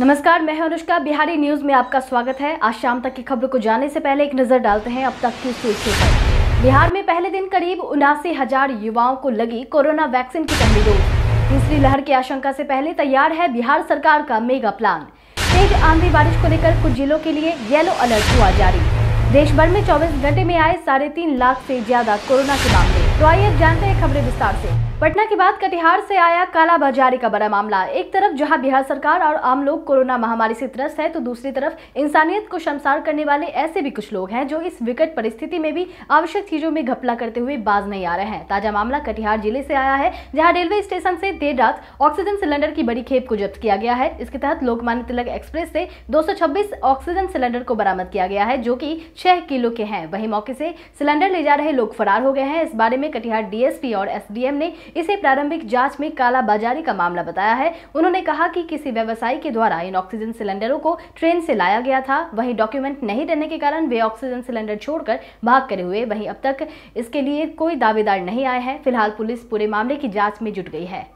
नमस्कार मैं हूं अनुष्का बिहारी न्यूज में आपका स्वागत है आज शाम तक की खबर को जानने से पहले एक नजर डालते हैं अब तक की सुर्खियों पर बिहार में पहले दिन करीब उनासी हजार युवाओं को लगी कोरोना वैक्सीन की पहली डोज तीसरी लहर की आशंका से पहले तैयार है बिहार सरकार का मेगा प्लान तेज आंधी बारिश को लेकर कुछ जिलों के लिए येलो अलर्ट हुआ जारी देश भर में चौबीस घंटे में आए साढ़े तीन लाख ऐसी ज्यादा कोरोना के मामले तो आइए अब जानते हैं खबरें विस्तार से पटना के बाद कटिहार से आया काला बाजारी का बड़ा मामला एक तरफ जहां बिहार सरकार और आम लोग कोरोना महामारी से त्रस्त है तो दूसरी तरफ इंसानियत को शमसार करने वाले ऐसे भी कुछ लोग हैं जो इस विकट परिस्थिति में भी आवश्यक चीजों में घपला करते हुए बाज नहीं आ रहे हैं ताजा मामला कटिहार जिले से आया है जहाँ रेलवे स्टेशन से देर रात ऑक्सीजन सिलेंडर की बड़ी खेप को जब्त किया गया है इसके तहत लोकमान्य तिलक एक्सप्रेस से दो ऑक्सीजन सिलेंडर को बरामद किया गया है जो की छह किलो के हैं वही मौके से सिलेंडर ले जा रहे लोग फरार हो गए हैं इस बारे में में कटिहार डीएसपी और एसडीएम ने इसे प्रारंभिक जांच में कालाबाजारी का मामला बताया है उन्होंने कहा कि किसी व्यवसायी के द्वारा इन ऑक्सीजन सिलेंडरों को ट्रेन से लाया गया था वही डॉक्यूमेंट नहीं देने के कारण वे ऑक्सीजन सिलेंडर छोड़कर भाग करे हुए वही अब तक इसके लिए कोई दावेदार नहीं आए हैं फिलहाल पुलिस पूरे मामले की जाँच में जुट गई है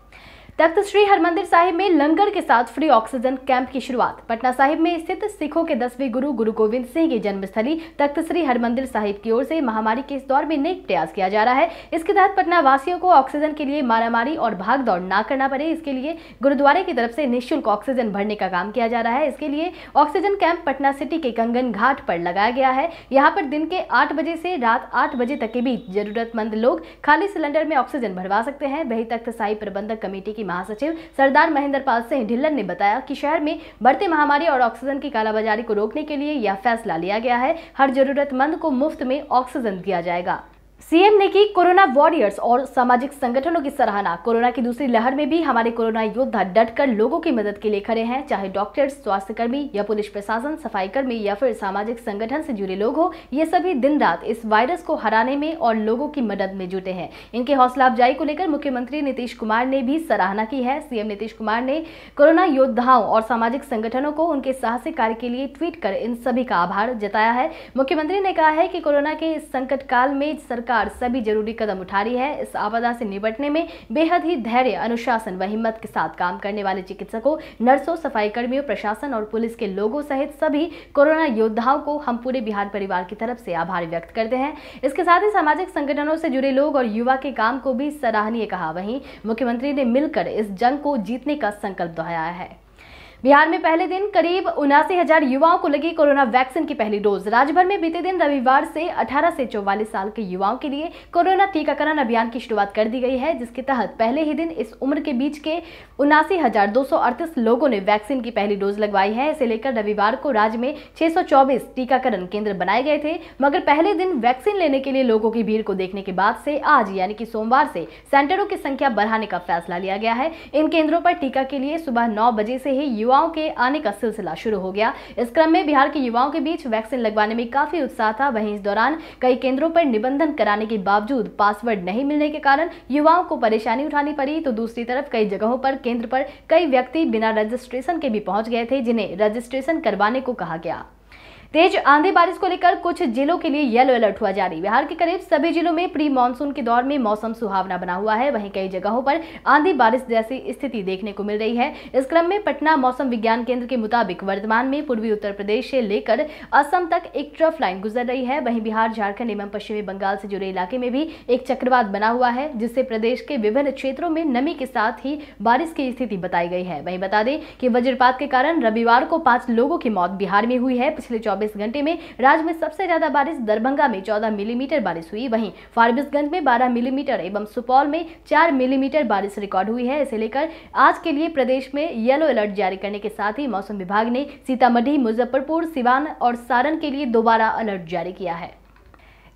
तख्त श्री हरमंदिर साहिब में लंगर के साथ फ्री ऑक्सीजन कैंप की शुरुआत पटना साहिब में स्थित सिखों के दसवीं गुरु गुरु गोविंद सिंह की जन्मस्थली तख्त श्री हरमंदिर साहिब की ओर से महामारी के इस दौर में नए प्रयास किया जा रहा है इसके तहत पटना वासियों को ऑक्सीजन के लिए मारामारी और भाग दौड़ ना करना पड़े इसके लिए गुरुद्वारे की तरफ से निःशुल्क ऑक्सीजन भरने का काम किया जा रहा है इसके लिए ऑक्सीजन कैंप पटना सिटी के कंगन घाट पर लगाया गया है यहाँ पर दिन के आठ बजे से रात आठ बजे तक के बीच जरूरतमंद लोग खाली सिलेंडर में ऑक्सीजन भरवा सकते हैं वही तख्त साहिब प्रबंधक कमेटी की महासचिव सरदार महेंद्रपाल सिंह ढिल्लन ने बताया कि शहर में बढ़ती महामारी और ऑक्सीजन की कालाबाजारी को रोकने के लिए यह फैसला लिया गया है हर जरूरतमंद को मुफ्त में ऑक्सीजन दिया जाएगा सीएम ने की कोरोना वॉरियर्स और सामाजिक संगठनों की सराहना कोरोना की दूसरी लहर में भी हमारे कोरोना योद्धा डटकर लोगों की मदद के लिए खड़े हैं चाहे डॉक्टर्स स्वास्थ्यकर्मी या पुलिस प्रशासन सफाई कर्मी या फिर सामाजिक संगठन से जुड़े लोग हो ये सभी दिन रात इस वायरस को हराने में और लोगों की मदद में जुटे हैं इनके हौसला अफजाई को लेकर मुख्यमंत्री नीतीश कुमार ने भी सराहना की है सीएम नीतीश कुमार ने कोरोना योद्धाओं और सामाजिक संगठनों को उनके साहसिक कार्य के लिए ट्वीट कर इन सभी का आभार जताया है मुख्यमंत्री ने कहा है कि कोरोना के इस संकट काल में सरकार सरकार सभी जरूरी कदम उठा रही है इस आपदा से निपटने में बेहद ही धैर्य अनुशासन व हिम्मत के साथ काम करने वाले चिकित्सकों नर्सों सफाई कर्मियों प्रशासन और पुलिस के लोगों सहित सभी कोरोना योद्धाओं को हम पूरे बिहार परिवार की तरफ से आभार व्यक्त करते हैं इसके साथ ही सामाजिक संगठनों से जुड़े लोग और युवा के काम को भी सराहनीय कहा वहीं मुख्यमंत्री ने मिलकर इस जंग को जीतने का संकल्प दोहराया है बिहार में पहले दिन करीब उनासी हजार युवाओं को लगी कोरोना वैक्सीन की पहली डोज राज्य भर में बीते दिन रविवार से 18 से 44 साल के युवाओं के लिए कोरोना टीकाकरण अभियान की शुरुआत कर दी गई है जिसके तहत पहले ही दिन इस उम्र के बीच के उनासी लोगों ने वैक्सीन की पहली डोज लगवाई है इसे लेकर रविवार को राज्य में छह टीकाकरण केंद्र बनाए गए थे मगर पहले दिन वैक्सीन लेने के लिए लोगों की भीड़ को देखने के बाद से आज यानी कि सोमवार से सेंटरों की संख्या बढ़ाने का फैसला लिया गया है इन केंद्रों पर टीका के लिए सुबह नौ बजे से ही युवा युवाओं के आने का सिलसिला शुरू हो गया इस क्रम में बिहार के युवाओं के बीच वैक्सीन लगवाने में काफी उत्साह था वहीं इस दौरान कई केंद्रों पर निबंधन कराने के बावजूद पासवर्ड नहीं मिलने के कारण युवाओं को परेशानी उठानी पड़ी तो दूसरी तरफ कई जगहों पर केंद्र पर कई व्यक्ति बिना रजिस्ट्रेशन के भी पहुंच गए थे जिन्हें रजिस्ट्रेशन करवाने को कहा गया तेज आंधी बारिश को लेकर कुछ जिलों के लिए येलो अलर्ट हुआ जारी बिहार के करीब सभी जिलों में प्री मानसून के दौर में मौसम सुहावना बना हुआ है वहीं कई जगहों पर आंधी बारिश जैसी स्थिति देखने को मिल रही है इस क्रम में पटना मौसम विज्ञान केंद्र के मुताबिक वर्तमान में पूर्वी उत्तर प्रदेश से लेकर असम तक एक ट्रफ लाइन गुजर रही है वहीं बिहार झारखंड एवं पश्चिमी बंगाल से जुड़े इलाके में भी एक चक्रवात बना हुआ है जिससे प्रदेश के विभिन्न क्षेत्रों में नमी के साथ ही बारिश की स्थिति बताई गई है वहीं बता दें कि वज्रपात के कारण रविवार को पांच लोगों की मौत बिहार में हुई है पिछले चौबीस 24 घंटे में राज्य में सबसे ज्यादा बारिश दरभंगा में चौदह मिलीमीटर बारिश हुई वहीं फारबिसगंज में बारह मिलीमीटर एवं सुपौल में चार मिलीमीटर बारिश रिकॉर्ड हुई है इसे लेकर आज के लिए प्रदेश में येलो अलर्ट जारी करने के साथ ही मौसम विभाग ने सीतामढ़ी मुजफ्फरपुर सिवान और सारण के लिए दोबारा अलर्ट जारी किया है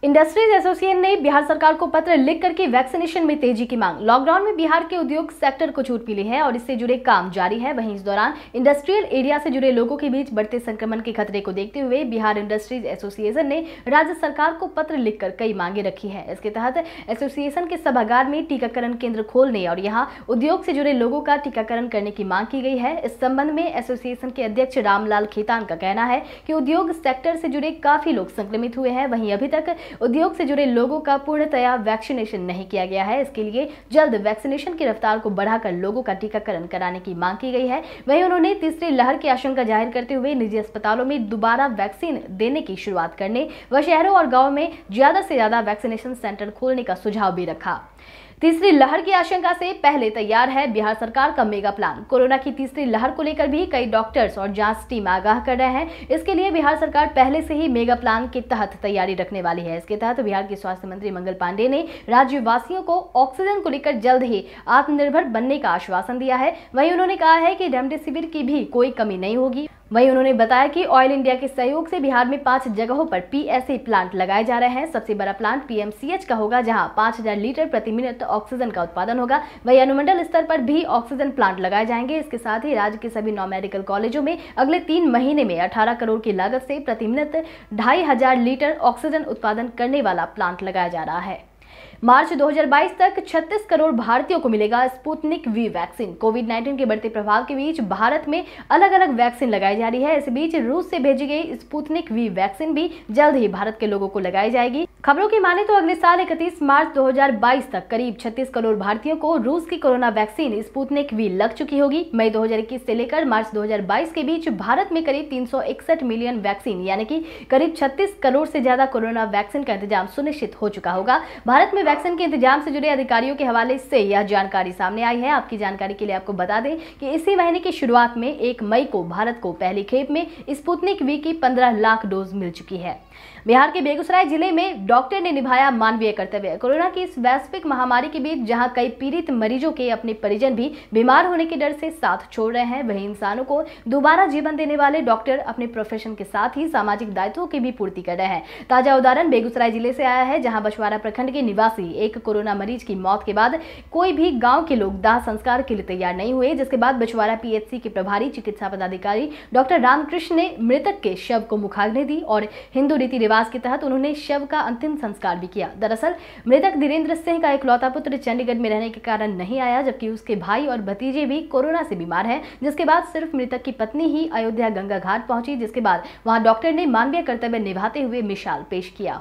इंडस्ट्रीज एसोसिएशन ने बिहार सरकार को पत्र लिख करके वैक्सीनेशन में तेजी की मांग लॉकडाउन में बिहार के उद्योग सेक्टर को छूट मिली है और इससे जुड़े काम जारी है वहीं इस दौरान इंडस्ट्रियल एरिया से जुड़े लोगों के बीच बढ़ते संक्रमण के खतरे को देखते हुए बिहार इंडस्ट्रीज एसोसिएशन ने राज्य सरकार को पत्र लिखकर कई मांगे रखी है इसके तहत एसोसिएशन के सभागार में टीकाकरण केंद्र खोलने और यहाँ उद्योग से जुड़े लोगों का टीकाकरण करने की मांग की गई है इस संबंध में एसोसिएशन के अध्यक्ष रामलाल खेतान का कहना है की उद्योग सेक्टर से जुड़े काफी लोग संक्रमित हुए हैं वहीं अभी तक उद्योग से जुड़े लोगों का पूर्णतया वैक्सीनेशन नहीं किया गया है इसके लिए जल्द वैक्सीनेशन की रफ्तार को बढ़ाकर लोगों का टीकाकरण कराने की मांग की गई है वहीं उन्होंने तीसरी लहर की आशंका जाहिर करते हुए निजी अस्पतालों में दोबारा वैक्सीन देने की शुरुआत करने व शहरों और गाँव में ज्यादा से ज्यादा वैक्सीनेशन सेंटर खोलने का सुझाव भी रखा तीसरी लहर की आशंका से पहले तैयार है बिहार सरकार का मेगा प्लान कोरोना की तीसरी लहर को लेकर भी कई डॉक्टर्स और जांच टीम आगाह कर रहे हैं इसके लिए बिहार सरकार पहले से ही मेगा प्लान के तहत तैयारी रखने वाली है इसके तहत बिहार के स्वास्थ्य मंत्री मंगल पांडे ने राज्यवासियों को ऑक्सीजन को लेकर जल्द ही आत्मनिर्भर बनने का आश्वासन दिया है वही उन्होंने कहा है की रेमडेसिविर की भी कोई कमी नहीं होगी वहीं उन्होंने बताया कि ऑयल इंडिया के सहयोग से बिहार में पांच जगहों पर पीएसए प्लांट लगाए जा रहे हैं सबसे बड़ा प्लांट पीएमसीएच का होगा जहां 5000 लीटर प्रति मिनट ऑक्सीजन का उत्पादन होगा वहीं अनुमंडल स्तर पर भी ऑक्सीजन प्लांट लगाए जाएंगे इसके साथ ही राज्य के सभी नॉन मेडिकल कॉलेजों में अगले तीन महीने में अठारह करोड़ की लागत से प्रति मिनट ढाई लीटर ऑक्सीजन उत्पादन करने वाला प्लांट लगाया जा रहा है मार्च 2022 तक 36 करोड़ भारतीयों को मिलेगा स्पुतनिक वी वैक्सीन कोविड 19 के बढ़ते प्रभाव के बीच भारत में अलग अलग वैक्सीन लगाई जा रही है इस बीच रूस से भेजी गई स्पुतनिक वी वैक्सीन भी जल्द ही भारत के लोगों को लगाई जाएगी खबरों की माने तो अगले साल 31 मार्च 2022 तक करीब 36 करोड़ भारतीयों को रूस की कोरोना वैक्सीन स्पुतनिक वी लग चुकी होगी मई 2021 से लेकर मार्च 2022 के बीच भारत में करीब 361 मिलियन वैक्सीन यानी कि करीब 36 करोड़ से ज्यादा कोरोना वैक्सीन का इंतजाम सुनिश्चित हो चुका होगा भारत में वैक्सीन के इंतजाम से जुड़े अधिकारियों के हवाले से यह जानकारी सामने आई है आपकी जानकारी के लिए आपको बता दें कि इसी महीने की शुरुआत में एक मई को भारत को पहली खेप में स्पुतनिक वी की पंद्रह लाख डोज मिल चुकी है बिहार के बेगूसराय जिले में डॉक्टर ने निभाया मानवीय कर्तव्य कोरोना की इस वैश्विक महामारी के बीच जहां कई पीड़ित मरीजों के अपने परिजन भी बीमार होने के डर से साथ छोड़ रहे हैं वहीं इंसानों को दोबारा जीवन देने वाले डॉक्टर अपने प्रोफेशन के साथ ही सामाजिक दायित्वों की भी पूर्ति कर रहे हैं ताजा उदाहरण बेगूसराय जिले से आया है जहाँ बछवाड़ा प्रखंड के निवासी एक कोरोना मरीज की मौत के बाद कोई भी गाँव के लोग दाह संस्कार के लिए तैयार नहीं हुए जिसके बाद बछवाड़ा पीएचसी के प्रभारी चिकित्सा पदाधिकारी डॉक्टर रामकृष्ण ने मृतक के शव को मुखाग्नि दी और हिंदू रीति रिवाज प्रवास के तहत उन्होंने शव का अंतिम संस्कार भी किया दरअसल मृतक धीरेन्द्र सिंह का इकलौता पुत्र चंडीगढ़ में रहने के कारण नहीं आया जबकि उसके भाई और भतीजे भी कोरोना से बीमार हैं जिसके बाद सिर्फ मृतक की पत्नी ही अयोध्या गंगा घाट पहुंची जिसके बाद वहां डॉक्टर ने मानवीय कर्तव्य निभाते हुए मिसाल पेश किया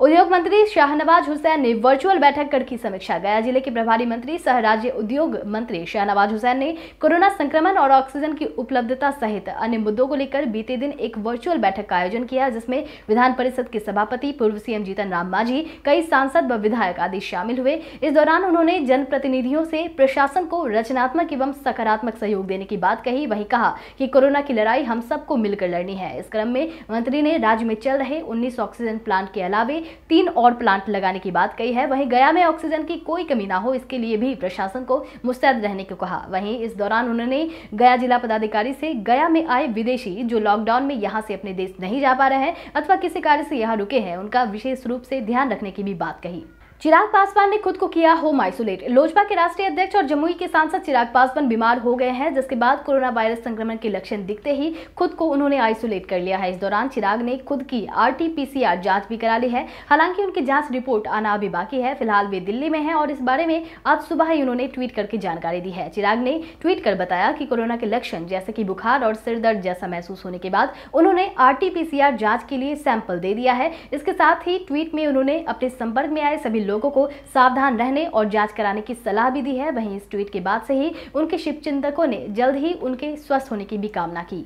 उद्योग मंत्री शाहनवाज हुसैन ने वर्चुअल बैठक कर की समीक्षा गया जिले के प्रभारी मंत्री सह राज्य उद्योग मंत्री शाहनवाज हुसैन ने कोरोना संक्रमण और ऑक्सीजन की उपलब्धता सहित अन्य मुद्दों को लेकर बीते दिन एक वर्चुअल बैठक का आयोजन किया जिसमें विधान परिषद के सभापति पूर्व सीएम जीतन राम मांझी कई सांसद व विधायक आदि शामिल हुए इस दौरान उन्होंने जनप्रतिनिधियों से प्रशासन को रचनात्मक एवं सकारात्मक सहयोग देने की बात कही वही कहा कि कोरोना की लड़ाई हम सबको मिलकर लड़नी है इस क्रम में मंत्री ने राज्य में चल रहे उन्नीस ऑक्सीजन प्लांट के अलावे तीन और प्लांट लगाने की बात कही है वहीं गया में ऑक्सीजन की कोई कमी ना हो इसके लिए भी प्रशासन को मुस्तैद रहने को कहा वहीं इस दौरान उन्होंने गया जिला पदाधिकारी से गया में आए विदेशी जो लॉकडाउन में यहाँ से अपने देश नहीं जा पा रहे हैं अथवा किसी कार्य से यहाँ रुके हैं उनका विशेष रूप से ध्यान रखने की भी बात कही चिराग पासवान ने खुद को किया होम आइसोलेट लोजपा के राष्ट्रीय अध्यक्ष और जमुई के सांसद चिराग पासवान बीमार हो गए हैं जिसके बाद कोरोना वायरस संक्रमण के लक्षण दिखते ही खुद को उन्होंने आइसोलेट कर लिया है इस दौरान चिराग ने खुद की आरटीपीसीआर जांच भी करा ली है हालांकि उनकी जांच रिपोर्ट आना अभी बाकी है फिलहाल वे दिल्ली में है और इस बारे में आज सुबह ही उन्होंने ट्वीट करके जानकारी दी है चिराग ने ट्वीट कर बताया कि कोरोना के लक्षण जैसे कि बुखार और सिरदर्द जैसा महसूस होने के बाद उन्होंने आरटीपीसीआर जांच के लिए सैंपल दे दिया है इसके साथ ही ट्वीट में उन्होंने अपने संपर्क में आए सभी लोग लोगों को सावधान रहने और जांच कराने की सलाह भी दी है वहीं इस ट्वीट के बाद से ही उनके शिव ने जल्द ही उनके स्वस्थ होने की भी कामना की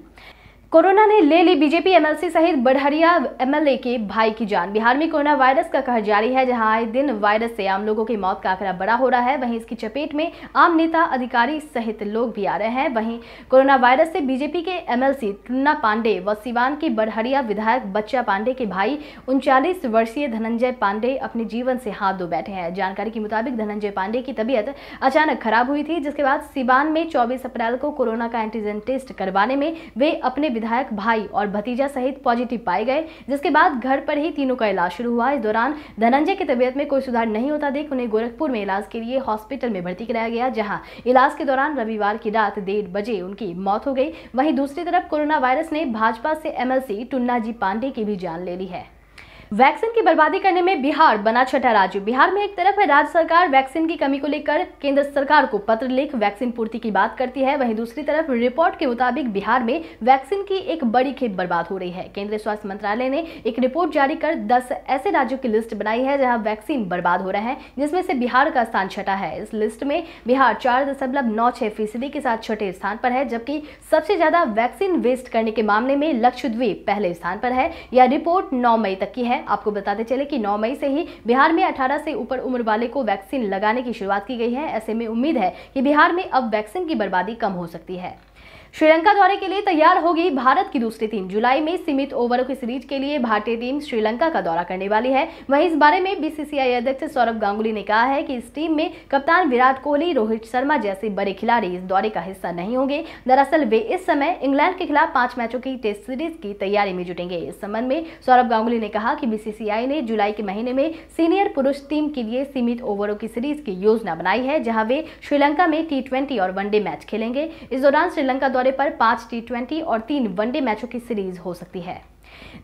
कोरोना ने ले ली बीजेपी एमएलसी सहित बढ़हरिया एमएलए के भाई की जान बिहार में कोरोना वायरस का कहर जारी है जहां आए दिन वायरस से आम लोगों की मौत का आंकड़ा बड़ा हो रहा है वहीं इसकी चपेट में आम नेता अधिकारी सहित लोग भी आ रहे हैं वहीं कोरोना वायरस से बीजेपी के एमएलसी टुन्ना पांडे व सिवान के बढ़हरिया विधायक बच्चा पांडे के भाई उनचालीस वर्षीय धनंजय पांडे अपने जीवन से हाथ धो बैठे हैं जानकारी के मुताबिक धनंजय पांडे की तबीयत अचानक खराब हुई थी जिसके बाद सिवान में चौबीस अप्रैल को कोरोना का एंटीजन टेस्ट करवाने में वे अपने विधायक भाई और भतीजा सहित पॉजिटिव पाए गए जिसके बाद घर पर ही तीनों का इलाज शुरू हुआ इस दौरान धनंजय की तबीयत में कोई सुधार नहीं होता देख उन्हें गोरखपुर में इलाज के लिए हॉस्पिटल में भर्ती कराया गया जहां इलाज के दौरान रविवार की रात डेढ़ बजे उनकी मौत हो गई वहीं दूसरी तरफ कोरोना वायरस ने भाजपा से एमएलसी टुन्ना जी पांडे की भी जान ले ली है वैक्सीन की बर्बादी करने में बिहार बना छठा राज्य बिहार में एक तरफ है राज्य सरकार वैक्सीन की कमी को लेकर केंद्र सरकार को पत्र लिख वैक्सीन पूर्ति की बात करती है वहीं दूसरी तरफ रिपोर्ट के मुताबिक बिहार में वैक्सीन की एक बड़ी खेप बर्बाद हो रही है केंद्रीय स्वास्थ्य मंत्रालय ने एक रिपोर्ट जारी कर दस ऐसे राज्यों की लिस्ट बनाई है जहाँ वैक्सीन बर्बाद हो रहे हैं जिसमें से बिहार का स्थान छठा है इस लिस्ट में बिहार चार दशमलव नौ छह फीसदी के साथ छठे स्थान पर है जबकि सबसे ज्यादा वैक्सीन वेस्ट करने के मामले में लक्षद्वीप पहले स्थान पर है यह रिपोर्ट नौ मई तक की है है आपको बताते चले कि 9 मई से ही बिहार में 18 से ऊपर उम्र वाले को वैक्सीन लगाने की शुरुआत की गई है ऐसे में उम्मीद है कि बिहार में अब वैक्सीन की बर्बादी कम हो सकती है श्रीलंका दौरे के लिए तैयार होगी भारत की दूसरी टीम जुलाई में सीमित ओवरों की सीरीज के लिए भारतीय टीम श्रीलंका का दौरा करने वाली है वहीं इस बारे में बीसीसीआई अध्यक्ष सौरभ गांगुली ने कहा है कि इस टीम में कप्तान विराट कोहली रोहित शर्मा जैसे बड़े खिलाड़ी इस दौरे का हिस्सा नहीं होंगे दरअसल वे इस समय इंग्लैंड के खिलाफ पांच मैचों की टेस्ट सीरीज की तैयारी में जुटेंगे इस संबंध में सौरभ गांगुली ने कहा कि बीसीसीआई ने जुलाई के महीने में सीनियर पुरुष टीम के लिए सीमित ओवरों की सीरीज की योजना बनाई है जहां वे श्रीलंका में टी और वनडे मैच खेलेंगे इस दौरान श्रीलंका दौरे दौरे पर पांच टी और तीन वनडे मैचों की सीरीज हो सकती है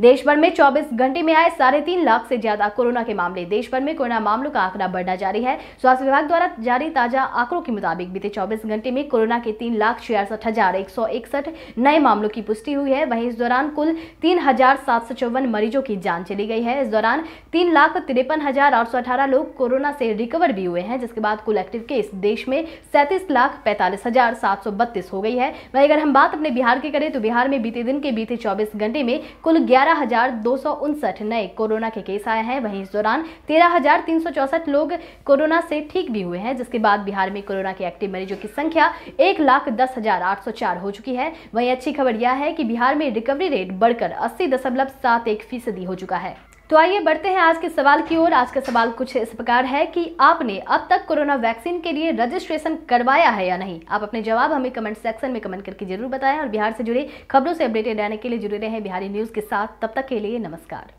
देश भर में 24 घंटे में आए साढ़े तीन लाख से ज्यादा कोरोना के मामले देश भर में कोरोना मामलों का आंकड़ा बढ़ना जारी है स्वास्थ्य विभाग द्वारा जारी ताजा आंकड़ों के मुताबिक बीते 24 घंटे में कोरोना के तीन लाख छियासठ हजार एक सौ इकसठ नए मामलों की पुष्टि हुई है वहीं इस दौरान कुल तीन हजार सात सौ चौवन मरीजों की जान चली गई है इस दौरान तीन लाख तिरपन हजार आठ सौ अठारह लोग कोरोना से रिकवर भी हुए हैं जिसके बाद कुल एक्टिव केस देश में सैंतीस लाख पैंतालीस हजार सात सौ बत्तीस हो गई है वहीं अगर हम बात अपने बिहार की करें तो बिहार में बीते दिन के बीते चौबीस घंटे में कुल कुल ग्यारह नए कोरोना के केस आए हैं वहीं इस दौरान तेरह लोग कोरोना से ठीक भी हुए हैं जिसके बाद बिहार में कोरोना के एक्टिव मरीजों की संख्या एक लाख दस हजार आठ सौ चार हो चुकी है वहीं अच्छी खबर यह है कि बिहार में रिकवरी रेट बढ़कर अस्सी दशमलव सात एक फीसदी हो चुका है तो आइए बढ़ते हैं आज के सवाल की ओर आज का सवाल कुछ इस प्रकार है कि आपने अब तक कोरोना वैक्सीन के लिए रजिस्ट्रेशन करवाया है या नहीं आप अपने जवाब हमें कमेंट सेक्शन में कमेंट करके जरूर बताएं और बिहार से जुड़े खबरों से अपडेटेड रहने के लिए जुड़े रहे बिहारी न्यूज़ के साथ तब तक के लिए नमस्कार